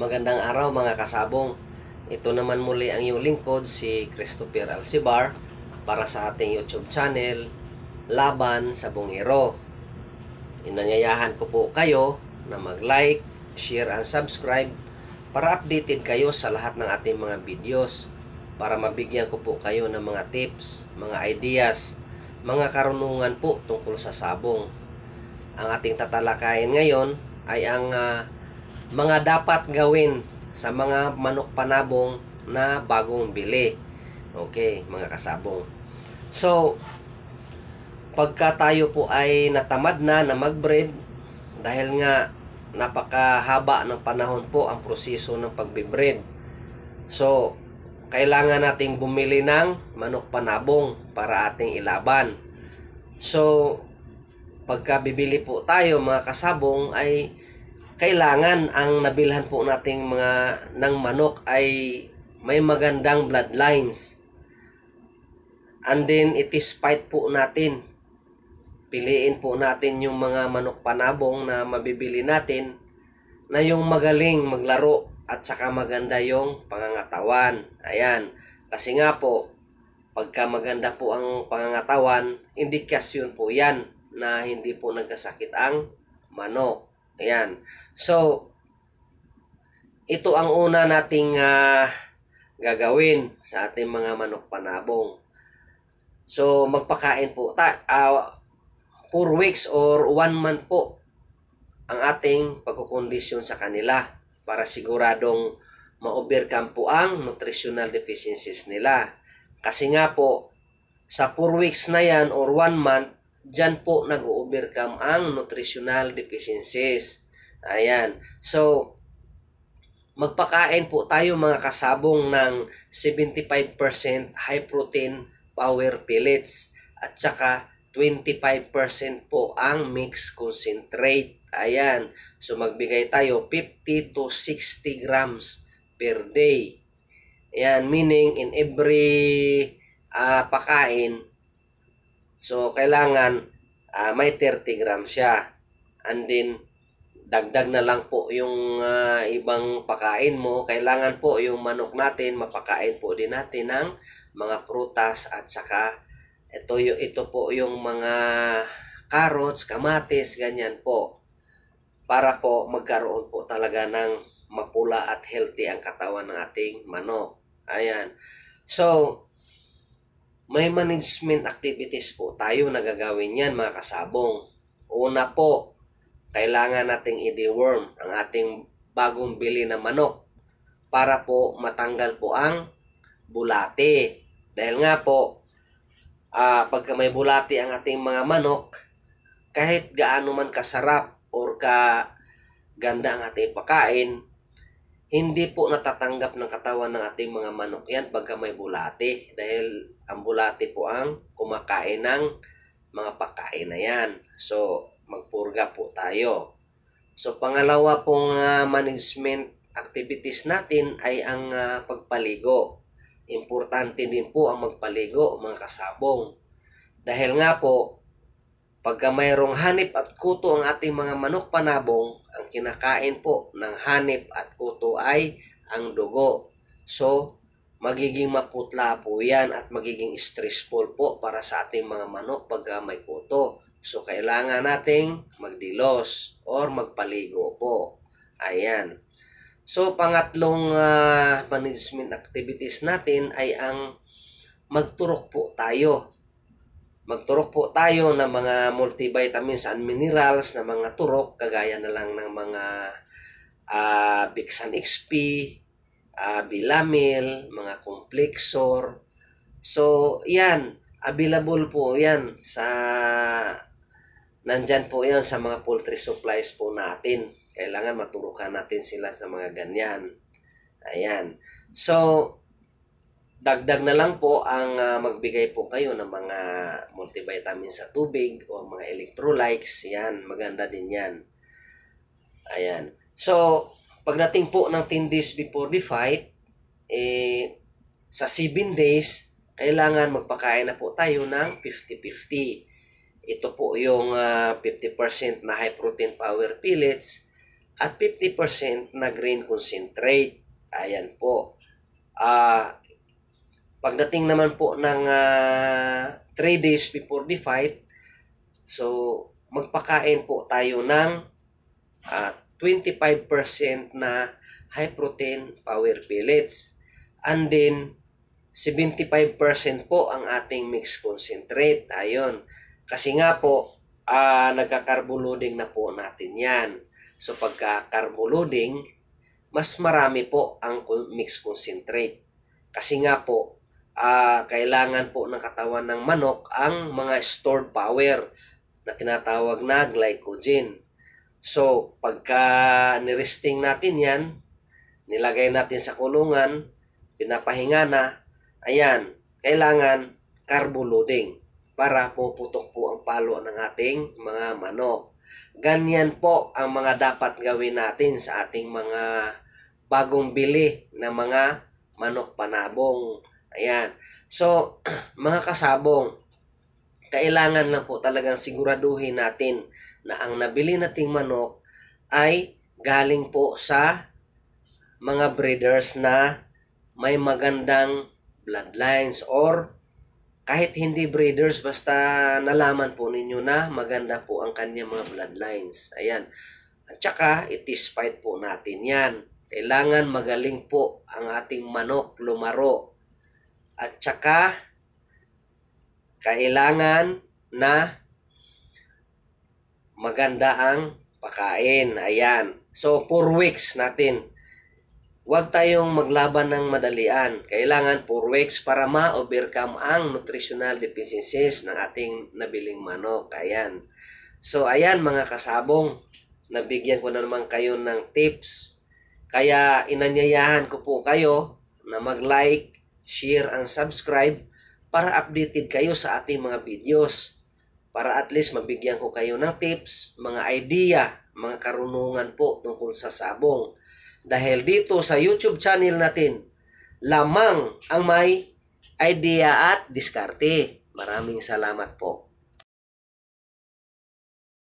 Magandang araw mga kasabong. Ito naman muli ang iyong lingkod si Christopher Alcibar para sa ating YouTube channel Laban sa Bungero. Inanyayahan ko po kayo na mag-like, share and subscribe para updated kayo sa lahat ng ating mga videos para mabigyan ko po kayo ng mga tips, mga ideas, mga karunungan po tungkol sa sabong. Ang ating tatalakayin ngayon ay ang uh, mga dapat gawin sa mga manok panabong na bagong bili. Okay, mga kasabong. So, pagka tayo po ay natamad na na mag dahil nga napakahaba ng panahon po ang proseso ng pagbe So, kailangan nating bumili ng manok panabong para ating ilaban. So, pagka bibili po tayo mga kasabong ay kailangan ang nabilhan po nating mga ng manok ay may magandang bloodlines. And then it is fight po natin. Piliin po natin yung mga manok panabong na mabibili natin na yung magaling maglaro at saka maganda yung pangangatawan. Ayan. Kasi nga po, pagka maganda po ang pangangatawan, indikasyon po yan na hindi po nagkasakit ang manok. Ayan. So, ito ang una nating uh, gagawin sa ating mga manok panabong. So, magpakain po. Ta uh, ah, 4 weeks or 1 month po ang ating pagkukondisyon sa kanila para siguradong ma-overcome po ang nutritional deficiencies nila. Kasi nga po, sa 4 weeks na yan or 1 month, dyan po nag ma-overcome ang nutritional deficiencies. Ayan. So, magpakain po tayo mga kasabong ng 75% high protein power pellets at saka 25% po ang mix concentrate. Ayan. So magbigay tayo 50 to 60 grams per day. Ayan. Meaning in every uh, pakain. So kailangan uh, may 30 grams siya. And then, dagdag na lang po yung uh, ibang pakain mo. Kailangan po yung manok natin, mapakain po din natin ng mga prutas at saka ito, ito po yung mga carrots, kamatis, ganyan po. Para po magkaroon po talaga ng mapula at healthy ang katawan ng ating manok. Ayan. So, may management activities po tayo na gagawin yan mga kasabong. Una po, kailangan nating i-deworm ang ating bagong bili na manok para po matanggal po ang bulate. Dahil nga po, uh, pagka may bulate ang ating mga manok, kahit gaano man kasarap or ka ganda ang ating pagkain, hindi po natatanggap ng katawan ng ating mga manok yan pagka may bulate. dahil ang bulate po ang kumakain ng mga pagkain na yan. So, magpurga po tayo. So, pangalawa pong uh, management activities natin ay ang uh, pagpaligo. Importante din po ang magpaligo, mga kasabong. Dahil nga po, pagka mayroong hanip at kuto ang ating mga manok panabong, ang kinakain po ng hanip at kuto ay ang dugo. So, magiging maputla po yan at magiging stressful po para sa ating mga manok pag ah, may kuto. So, kailangan nating magdilos or magpaligo po. Ayan. So, pangatlong uh, management activities natin ay ang magturok po tayo Magturok po tayo ng mga multivitamins and minerals na mga turok kagaya na lang ng mga uh, Bixan XP, uh, ah, Bilamil, mga Complexor. So, yan. Available po yan sa... Nandyan po yan sa mga poultry supplies po natin. Kailangan maturukan natin sila sa mga ganyan. Ayan. So, Dagdag na lang po ang uh, magbigay po kayo ng mga multivitamin sa tubig o mga electrolytes. Yan, maganda din yan. Ayan. So, pagdating po ng 10 days before the fight, eh, sa 7 days, kailangan magpakain na po tayo ng 50-50. Ito po yung uh, ah, 50% na high protein power pellets at 50% na grain concentrate. Ayan po. Ah, uh, Pagdating naman po ng 3 uh, ah, days before the fight, so magpakain po tayo ng uh, ah, 25% na high protein power pellets. And then, 75% po ang ating mix concentrate. Ayon. Kasi nga po, uh, ah, nagka-carbo loading na po natin yan. So, pagka-carbo loading, mas marami po ang mix concentrate. Kasi nga po, uh, kailangan po ng katawan ng manok ang mga stored power na tinatawag na glycogen. So, pagka niresting natin yan, nilagay natin sa kulungan, pinapahinga na, ayan, kailangan carbo loading para po putok po ang palo ng ating mga manok. Ganyan po ang mga dapat gawin natin sa ating mga bagong bili na mga manok panabong. Ayan. So, mga kasabong, kailangan lang po talagang siguraduhin natin na ang nabili nating manok ay galing po sa mga breeders na may magandang bloodlines or kahit hindi breeders, basta nalaman po ninyo na maganda po ang kanyang mga bloodlines. Ayan. At saka, fight po natin yan. Kailangan magaling po ang ating manok lumaro at saka, kailangan na maganda ang pakain. Ayan. So, 4 weeks natin. Huwag tayong maglaban ng madalian. Kailangan 4 weeks para ma-overcome ang nutritional deficiencies ng ating nabiling manok. Ayan. So, ayan mga kasabong. Nabigyan ko na naman kayo ng tips. Kaya, inanyayahan ko po kayo na mag-like, share, and subscribe para updated kayo sa ating mga videos. Para at least mabigyan ko kayo ng tips, mga idea, mga karunungan po tungkol sa sabong. Dahil dito sa YouTube channel natin, lamang ang may idea at diskarte. Maraming salamat po.